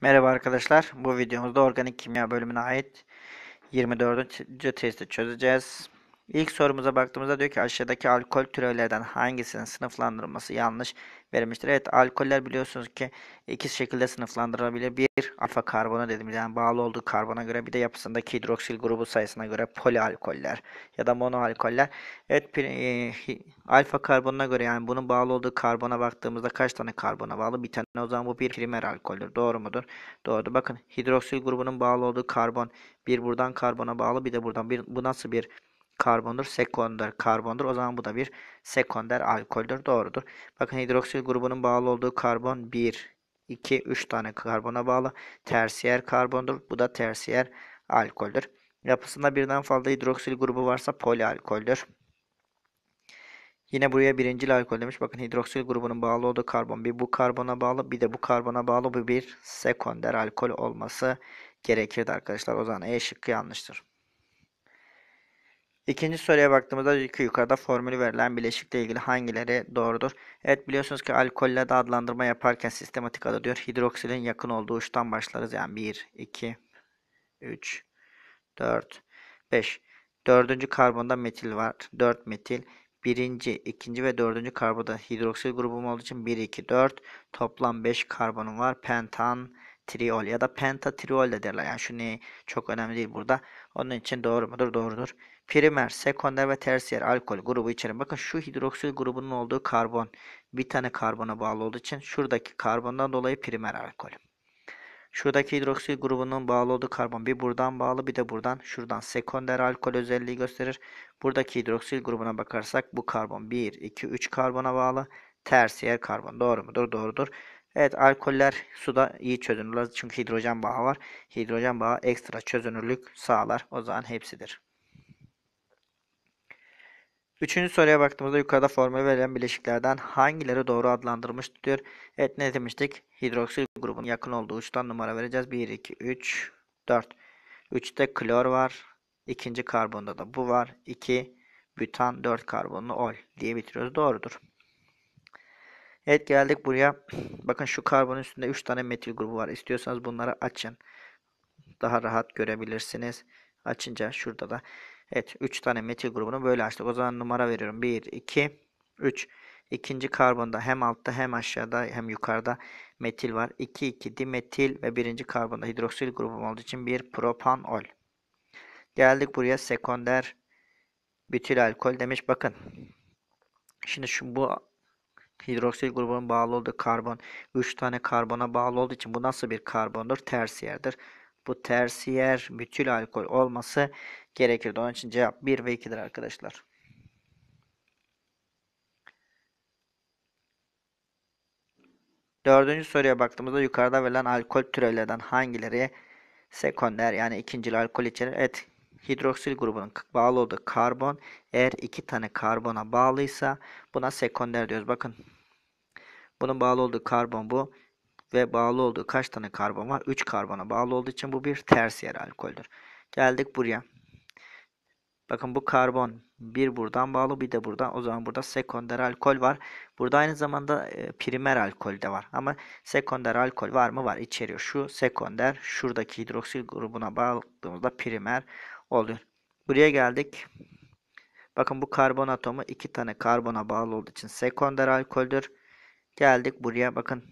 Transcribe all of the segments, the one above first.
Merhaba arkadaşlar. Bu videomuzda organik kimya bölümüne ait 24. testi çözeceğiz. İlk sorumuza baktığımızda diyor ki aşağıdaki alkol türevlerden hangisinin sınıflandırılması yanlış verilmiştir. Evet alkoller biliyorsunuz ki iki şekilde sınıflandırılabilir. Bir alfa karbona dedim yani bağlı olduğu karbona göre bir de yapısındaki hidroksil grubu sayısına göre polialkoller ya da monoalkoller. Evet e, alfa karbonuna göre yani bunun bağlı olduğu karbona baktığımızda kaç tane karbona bağlı? Bir tane o zaman bu bir primer alkoldür. Doğru mudur? Doğrudur. Bakın hidroksil grubunun bağlı olduğu karbon bir buradan karbona bağlı bir de buradan bir bu nasıl bir karbondur. Sekonder karbondur. O zaman bu da bir sekonder alkoldür. Doğrudur. Bakın hidroksil grubunun bağlı olduğu karbon 1, 2, 3 tane karbona bağlı. Tersiyer karbondur. Bu da tersiyer alkoldür. Yapısında birden fazla hidroksil grubu varsa polialkoldür. Yine buraya birincil alkol demiş. Bakın hidroksil grubunun bağlı olduğu karbon bir bu karbona bağlı bir de bu karbona bağlı bu bir sekonder alkol olması gerekirdi arkadaşlar. O zaman E şıkkı yanlıştır. İkinci soruya baktığımızda yukarıda formülü verilen bileşikle ilgili hangileri doğrudur? Evet biliyorsunuz ki alkolle de adlandırma yaparken sistematik adı diyor. Hidroksilin yakın olduğu uçtan başlarız. Yani 1, 2, 3, 4, 5. Dördüncü karbonda metil var. 4 metil. Birinci, ikinci ve dördüncü karbonda hidroksil grubum olduğu için 1, 2, 4. Toplam 5 karbonum var. Pentan triol ya da pentatriol de derler. Yani şu ne çok önemli değil burada. Onun için doğru mudur? Doğrudur. Primer, sekonder ve tersiyer alkol grubu içeren. Bakın şu hidroksil grubunun olduğu karbon. Bir tane karbona bağlı olduğu için şuradaki karbondan dolayı primer alkol. Şuradaki hidroksil grubunun bağlı olduğu karbon bir buradan bağlı bir de buradan şuradan sekonder alkol özelliği gösterir. Buradaki hidroksil grubuna bakarsak bu karbon 1, 2, 3 karbona bağlı tersiyer karbon. Doğru mudur? Doğrudur. Evet alkoller suda iyi çözünürler çünkü hidrojen bağı var. Hidrojen bağı ekstra çözünürlük sağlar. O zaman hepsidir. Üçüncü soruya baktığımızda yukarıda formül verilen bileşiklerden hangileri doğru adlandırılmış diyor. Evet ne demiştik? Hidroksil grubun yakın olduğu uçtan numara vereceğiz. 1, 2, 3, 4. 3'te klor var. İkinci karbonda da bu var. 2, bütan, 4 karbonlu ol diye bitiriyoruz. Doğrudur. Evet geldik buraya. Bakın şu karbon üstünde 3 tane metil grubu var. İstiyorsanız bunları açın. Daha rahat görebilirsiniz. Açınca şurada da. Evet 3 tane metil grubunu böyle açtık. O zaman numara veriyorum. 1, 2, 3. İkinci karbonda hem altta hem aşağıda hem yukarıda metil var. 2, 2 dimetil ve birinci karbonda hidroksil grubu olduğu için bir propanol. Geldik buraya sekonder butil alkol demiş. Bakın. Şimdi şu bu hidroksil grubunun bağlı olduğu karbon 3 tane karbona bağlı olduğu için bu nasıl bir karbondur? Tersiyerdir. Bu tersiyer metil alkol olması gerekirdi. Onun için cevap 1 ve 2'dir arkadaşlar. Dördüncü soruya baktığımızda yukarıda verilen alkol türevlerden hangileri sekonder yani ikinci alkol içerir? Et, hidroksil grubunun bağlı olduğu karbon eğer iki tane karbona bağlıysa buna sekonder diyoruz. Bakın bunun bağlı olduğu karbon bu ve bağlı olduğu kaç tane karbon var? 3 karbona bağlı olduğu için bu bir tersiyer alkoldür. Geldik buraya. Bakın bu karbon. Bir buradan bağlı bir de buradan. O zaman burada sekonder alkol var. Burada aynı zamanda e, primer alkol de var. Ama sekonder alkol var mı? Var. İçeriyor. Şu sekonder şuradaki hidroksil grubuna bağladığımızda primer oluyor. Buraya geldik. Bakın bu karbon atomu iki tane karbona bağlı olduğu için sekonder alkoldür. Geldik buraya bakın.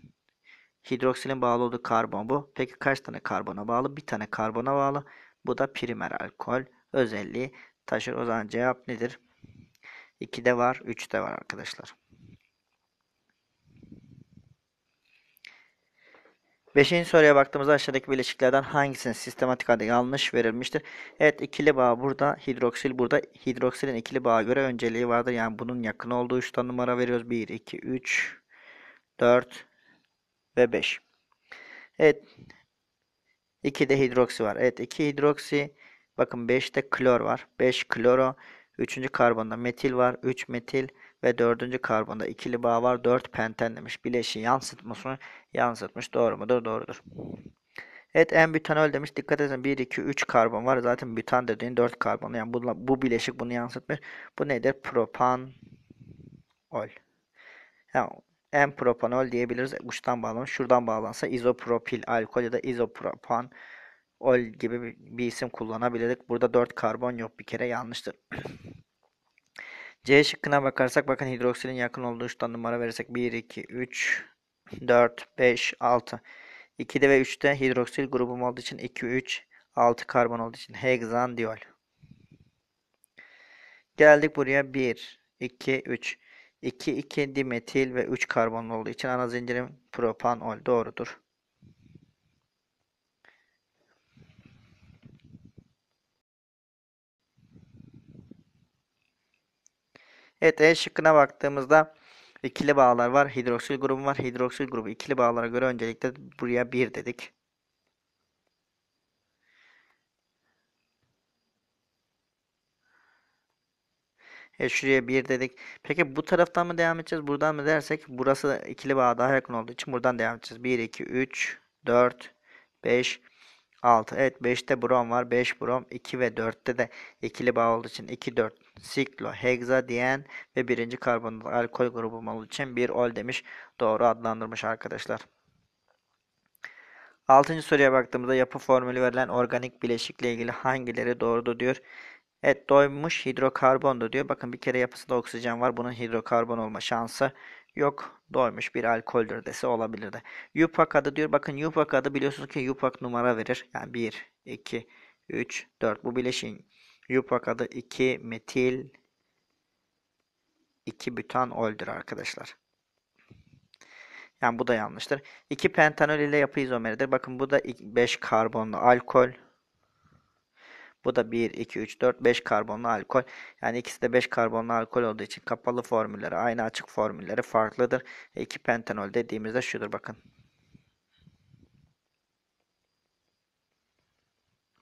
Hidroksilin bağlı olduğu karbon bu. Peki kaç tane karbona bağlı? Bir tane karbona bağlı. Bu da primer alkol özelliği taşır. O zaman cevap nedir? 2 de var, 3 de var arkadaşlar. Beşinci soruya baktığımızda aşağıdaki bileşiklerden hangisinin sistematik adı yanlış verilmiştir? Evet ikili bağ burada, hidroksil burada. Hidroksilin ikili bağa göre önceliği vardır. Yani bunun yakın olduğu 3 tane numara veriyoruz. 1, 2, 3, 4 ve 5. Evet 2 de hidroksi var. Evet 2 hidroksi Bakın 5'te klor var. 5 kloro. 3. karbonda metil var. 3 metil ve 4. karbonda ikili bağ var. 4 penten demiş. Bileşiği yansıtmasını yansıtmış. Doğru mudur? Doğrudur. Evet en butanol demiş. Dikkat edin 1, 2, 3 karbon var. Zaten butan dediğin 4 karbon. Yani bu, bu bileşik bunu yansıtmış. Bu nedir? Propanol. Yani en propanol diyebiliriz. Uçtan bağlamış. Şuradan bağlansa izopropil alkol ya da izopropan ol gibi bir, isim kullanabilirdik. Burada 4 karbon yok bir kere yanlıştır. C şıkkına bakarsak bakın hidroksilin yakın olduğu üçten numara verirsek 1, 2, 3, 4, 5, 6. 2'de ve 3'te hidroksil grubum olduğu için 2, 3, 6 karbon olduğu için hexan diol. Geldik buraya 1, 2, 3. 2, 2 dimetil ve 3 karbon olduğu için ana zincirim propanol doğrudur. Evet E şıkkına baktığımızda ikili bağlar var. Hidroksil grubu var. Hidroksil grubu ikili bağlara göre öncelikle buraya 1 dedik. E şuraya 1 dedik. Peki bu taraftan mı devam edeceğiz? Buradan mı dersek burası ikili bağ daha yakın olduğu için buradan devam edeceğiz. 1, 2, 3, 4, 5, 6. Evet 5'te brom var. 5 brom 2 ve 4'te de ikili bağ olduğu için 2 4 siklo hegza diyen ve birinci karbonat alkol grubu olduğu için 1 ol demiş. Doğru adlandırmış arkadaşlar. 6. soruya baktığımızda yapı formülü verilen organik bileşikle ilgili hangileri doğrudur diyor. Evet doymuş hidrokarbondu diyor. Bakın bir kere yapısında oksijen var. Bunun hidrokarbon olma şansı Yok doymuş bir alkoldür dese olabilirdi. Yupak adı diyor. Bakın yupak adı biliyorsunuz ki yupak numara verir. Yani 1, 2, 3, 4. Bu bileşin yupak adı 2 metil 2 butanoldür arkadaşlar. Yani bu da yanlıştır. 2 pentanol ile yapı izomeridir. Bakın bu da 5 karbonlu alkol. Bu da 1, 2, 3, 4, 5 karbonlu alkol. Yani ikisi de 5 karbonlu alkol olduğu için kapalı formülleri aynı açık formülleri farklıdır. 2 e, pentanol dediğimizde şudur bakın.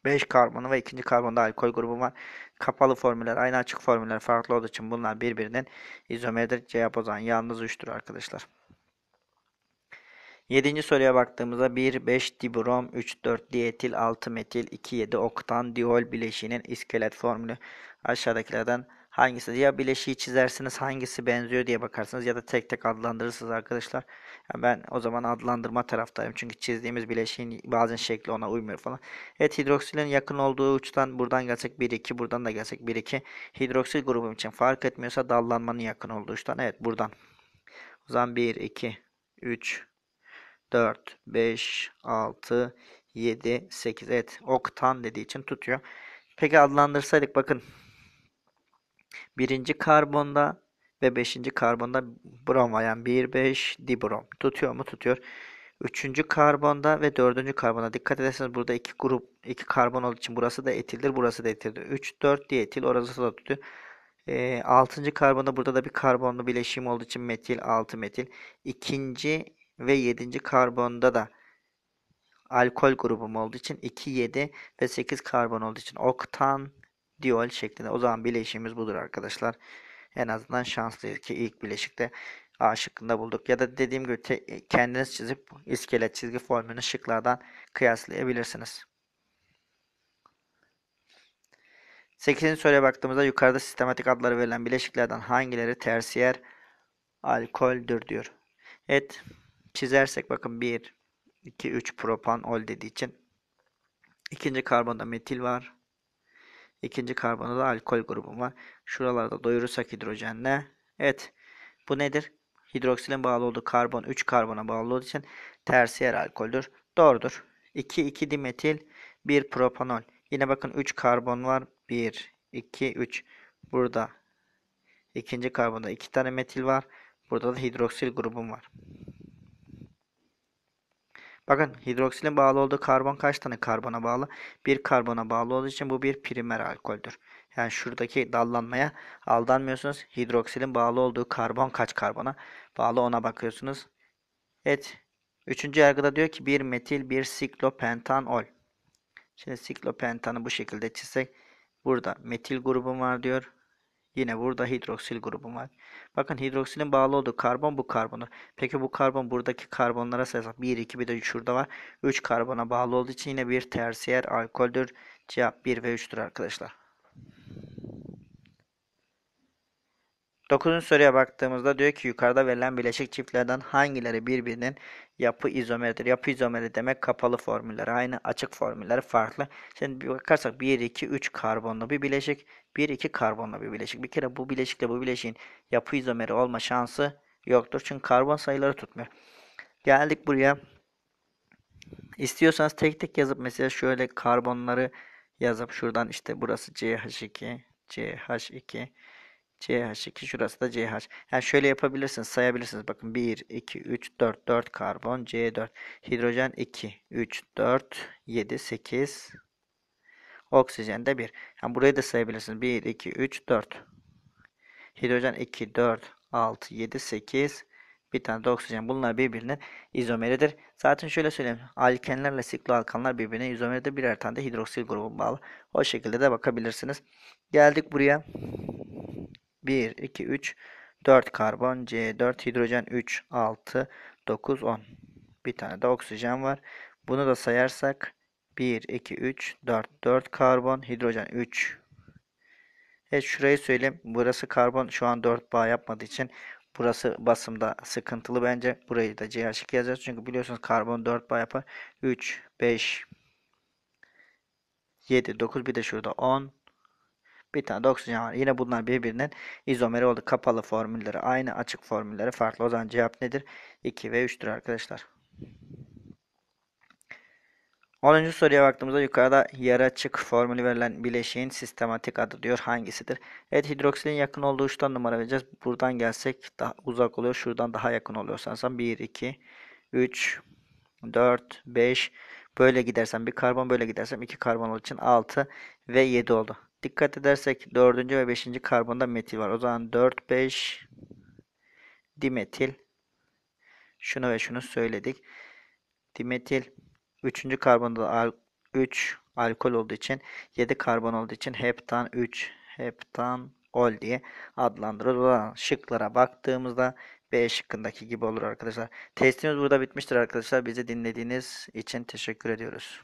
5 karbonu ve ikinci karbonda alkol grubu var. Kapalı formüller aynı açık formüller farklı olduğu için bunlar birbirinin izomeridir. Cevap o zaman yalnız 3'tür arkadaşlar. 7. soruya baktığımızda 1, 5 dibrom, 3, 4 dietil, 6 metil, 2, 7 oktan diol bileşiğinin iskelet formülü aşağıdakilerden hangisi? Ya bileşiği çizersiniz hangisi benziyor diye bakarsınız ya da tek tek adlandırırsınız arkadaşlar. Yani ben o zaman adlandırma taraftayım çünkü çizdiğimiz bileşiğin bazen şekli ona uymuyor falan. Evet hidroksilin yakın olduğu uçtan buradan gelsek 1-2 buradan da gelsek 1-2 hidroksil grubum için fark etmiyorsa dallanmanın yakın olduğu uçtan evet buradan. O zaman 1, 2, 3, 4, 5, 6, 7, 8. Evet oktan dediği için tutuyor. Peki adlandırsaydık bakın. Birinci karbonda ve beşinci karbonda brom var. Yani 1, 5, dibrom. Tutuyor mu? Tutuyor. Üçüncü karbonda ve dördüncü karbonda. Dikkat ederseniz burada iki grup, iki karbon olduğu için burası da etildir, burası da etildir. 3, 4 diye etil, orası da tutuyor. E, altıncı karbonda burada da bir karbonlu bileşim olduğu için metil 6 metil. İkinci ve 7. karbonda da alkol grubum olduğu için 2, 7 ve 8 karbon olduğu için oktan diol şeklinde. O zaman bileşiğimiz budur arkadaşlar. En azından şanslıyız ki ilk bileşikte A şıkkında bulduk. Ya da dediğim gibi te, kendiniz çizip iskelet çizgi formülünü şıklardan kıyaslayabilirsiniz. 8. soruya baktığımızda yukarıda sistematik adları verilen bileşiklerden hangileri tersiyer alkoldür diyor. Evet çizersek bakın 1, 2, 3 propanol dediği için ikinci karbonda metil var. İkinci karbonda da alkol grubu var. Şuralarda doyurursak hidrojenle. Evet. Bu nedir? Hidroksilin bağlı olduğu karbon 3 karbona bağlı olduğu için tersi yer alkoldür. Doğrudur. 2, 2 dimetil, 1 propanol. Yine bakın 3 karbon var. 1, 2, 3. Burada ikinci karbonda 2 tane metil var. Burada da hidroksil grubum var. Bakın hidroksilin bağlı olduğu karbon kaç tane karbona bağlı? Bir karbona bağlı olduğu için bu bir primer alkoldür. Yani şuradaki dallanmaya aldanmıyorsunuz. Hidroksilin bağlı olduğu karbon kaç karbona? Bağlı ona bakıyorsunuz. Evet. Üçüncü yargıda diyor ki bir metil bir siklopentanol. Şimdi siklopentanı bu şekilde çizsek. Burada metil grubum var diyor. Yine burada hidroksil grubum var. Bakın hidroksilin bağlı olduğu karbon bu karbonu. Peki bu karbon buradaki karbonlara sayarsak 1, 2 bir de şurada var. 3 karbona bağlı olduğu için yine bir tersiyer alkoldür. Cevap 1 ve 3'tür arkadaşlar. 9. soruya baktığımızda diyor ki yukarıda verilen bileşik çiftlerden hangileri birbirinin yapı izomeridir? Yapı izomeri demek kapalı formülleri aynı, açık formülleri farklı. Şimdi bir bakarsak 1 2 3 karbonlu bir bileşik, 1 2 karbonlu bir bileşik. Bir kere bu bileşikle bu bileşiğin yapı izomeri olma şansı yoktur. Çünkü karbon sayıları tutmuyor. Geldik buraya. İstiyorsanız tek tek yazıp mesela şöyle karbonları yazıp şuradan işte burası CH2, CH2 CH2 şurası da CH. Yani şöyle yapabilirsiniz sayabilirsiniz. Bakın 1, 2, 3, 4, 4 karbon C4 hidrojen 2, 3, 4, 7, 8 oksijen de 1. Yani burayı da sayabilirsiniz. 1, 2, 3, 4 hidrojen 2, 4, 6, 7, 8 bir tane de oksijen. Bunlar birbirinin izomeridir. Zaten şöyle söyleyeyim. Alkenlerle sikloalkanlar birbirine izomeridir. Birer tane de hidroksil grubu bağlı. O şekilde de bakabilirsiniz. Geldik buraya. 1, 2, 3, 4 karbon, C, 4 hidrojen, 3, 6, 9, 10. Bir tane de oksijen var. Bunu da sayarsak 1, 2, 3, 4, 4 karbon, hidrojen 3. Evet şurayı söyleyeyim. Burası karbon şu an 4 bağ yapmadığı için burası basımda sıkıntılı bence. Burayı da C 2 yazacağız. Çünkü biliyorsunuz karbon 4 bağ yapar. 3, 5, 7, 9 bir de şurada 10, bir tane de oksijen var. Yine bunlar birbirinin izomeri oldu. Kapalı formülleri aynı, açık formülleri farklı. O zaman cevap nedir? 2 ve 3'tür arkadaşlar. 10. soruya baktığımızda yukarıda yara çık formülü verilen bileşiğin sistematik adı diyor. Hangisidir? Evet hidroksilin yakın olduğu 3'ten numara vereceğiz. Buradan gelsek daha uzak oluyor. Şuradan daha yakın oluyor sanırsam. 1, 2, 3, 4, 5 böyle gidersem bir karbon böyle gidersem iki karbon olduğu için 6 ve 7 oldu. Dikkat edersek 4. ve 5. karbonda metil var. O zaman 4, 5 dimetil. Şunu ve şunu söyledik. Dimetil 3. karbonda al 3 alkol olduğu için 7 karbon olduğu için heptan 3 heptan ol diye adlandırılır. Şıklara baktığımızda B şıkkındaki gibi olur arkadaşlar. Testimiz burada bitmiştir arkadaşlar. Bizi dinlediğiniz için teşekkür ediyoruz.